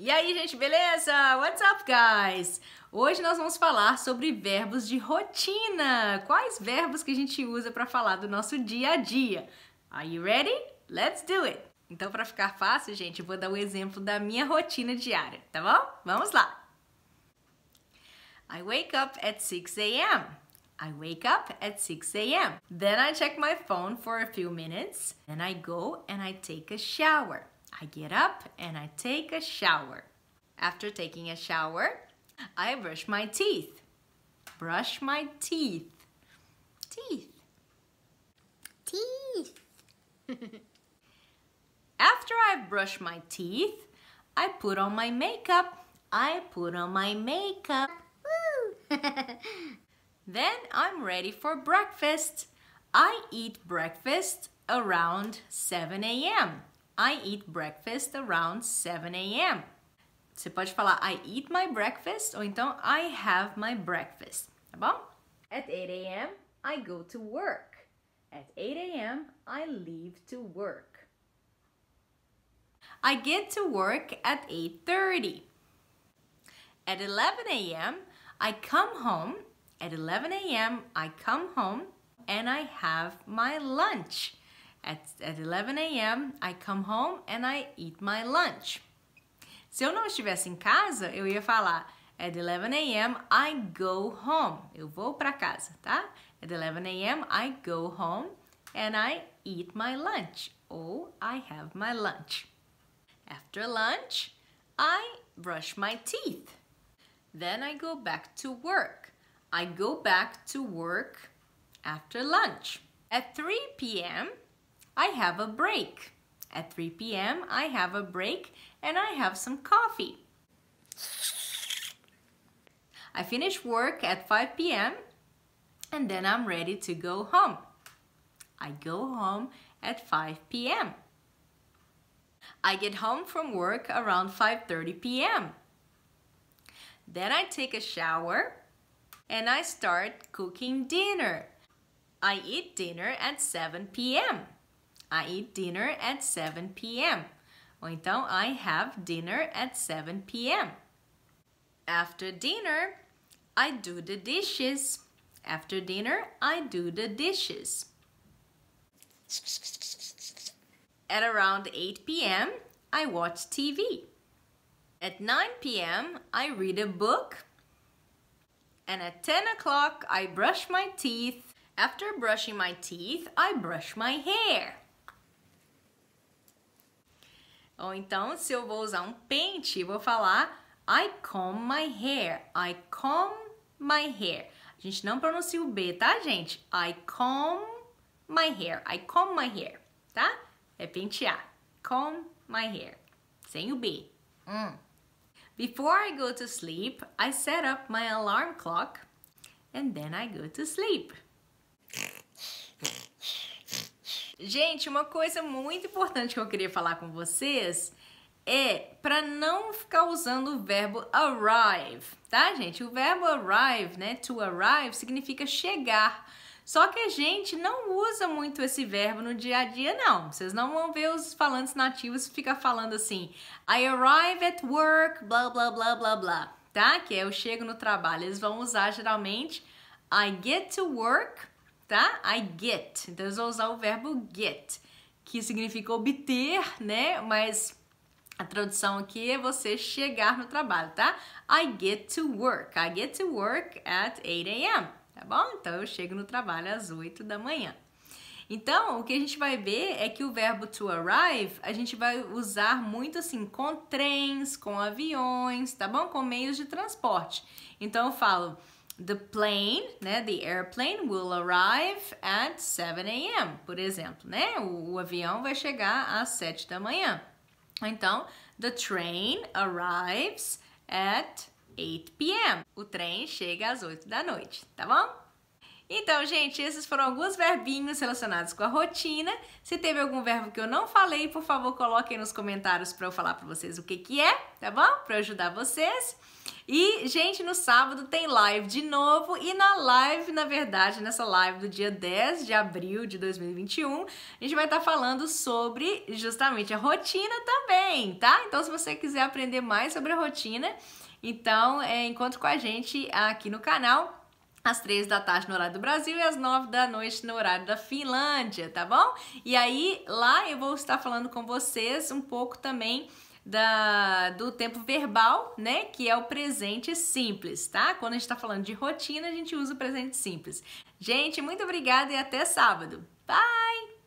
E aí, gente, beleza? What's up, guys? Hoje nós vamos falar sobre verbos de rotina. Quais verbos que a gente usa para falar do nosso dia a dia? Are you ready? Let's do it. Então, para ficar fácil, gente, eu vou dar um exemplo da minha rotina diária, tá bom? Vamos lá. I wake up at 6 a.m. I wake up at 6 a.m. Then I check my phone for a few minutes, Then I go and I take a shower. I get up and I take a shower. After taking a shower, I brush my teeth. Brush my teeth. Teeth. Teeth. After I brush my teeth, I put on my makeup. I put on my makeup. then I'm ready for breakfast. I eat breakfast around 7 a.m. I eat breakfast around 7 a.m. Você pode falar I eat my breakfast ou então I have my breakfast, tá bom? At 8 a.m. I go to work. At 8 a.m. I leave to work. I get to work at 8:30. At 11 a.m. I come home. At 11 a.m. I come home and I have my lunch. At, at 11 a.m., I come home and I eat my lunch. Se eu não estivesse em casa, eu ia falar At 11 a.m., I go home. Eu vou para casa, tá? At 11 a.m., I go home and I eat my lunch. Ou I have my lunch. After lunch, I brush my teeth. Then I go back to work. I go back to work after lunch. At 3 p.m., I have a break. At 3 p.m. I have a break and I have some coffee. I finish work at 5 p.m. and then I'm ready to go home. I go home at 5 p.m. I get home from work around 5.30 p.m. Then I take a shower and I start cooking dinner. I eat dinner at 7 p.m. I eat dinner at 7 p.m. Ou então, I have dinner at 7 p.m. After dinner, I do the dishes. After dinner, I do the dishes. At around 8 p.m., I watch TV. At 9 p.m., I read a book. And at 10 o'clock, I brush my teeth. After brushing my teeth, I brush my hair. Ou então, se eu vou usar um pente, vou falar I comb my hair. I comb my hair. A gente não pronuncia o B, tá, gente? I comb my hair. I comb my hair, tá? É pentear. Comb my hair. Sem o B. Hum. Before I go to sleep, I set up my alarm clock and then I go to sleep. Gente, uma coisa muito importante que eu queria falar com vocês é para não ficar usando o verbo arrive, tá, gente? O verbo arrive, né? To arrive significa chegar. Só que a gente não usa muito esse verbo no dia a dia, não. Vocês não vão ver os falantes nativos ficar falando assim: I arrive at work, blá blá blá blá blá, tá? Que é eu chego no trabalho. Eles vão usar geralmente I get to work tá? I get. Então eu vou usar o verbo get, que significa obter, né? Mas a tradução aqui é você chegar no trabalho, tá? I get to work. I get to work at 8 a.m., tá bom? Então eu chego no trabalho às 8 da manhã. Então, o que a gente vai ver é que o verbo to arrive a gente vai usar muito assim com trens, com aviões, tá bom? Com meios de transporte. Então eu falo The plane, né? The airplane will arrive at 7 a.m., por exemplo, né? O, o avião vai chegar às 7 da manhã. Então, the train arrives at 8 p.m. O trem chega às 8 da noite, tá bom? Então, gente, esses foram alguns verbinhos relacionados com a rotina. Se teve algum verbo que eu não falei, por favor, coloquem nos comentários para eu falar para vocês o que que é, tá bom? Para ajudar vocês. E, gente, no sábado tem live de novo e na live, na verdade, nessa live do dia 10 de abril de 2021, a gente vai estar tá falando sobre justamente a rotina também, tá? Então, se você quiser aprender mais sobre a rotina, então é, encontre com a gente aqui no canal às três da tarde no horário do Brasil e às nove da noite no horário da Finlândia, tá bom? E aí lá eu vou estar falando com vocês um pouco também da, do tempo verbal, né? Que é o presente simples, tá? Quando a gente está falando de rotina, a gente usa o presente simples. Gente, muito obrigada e até sábado. Bye!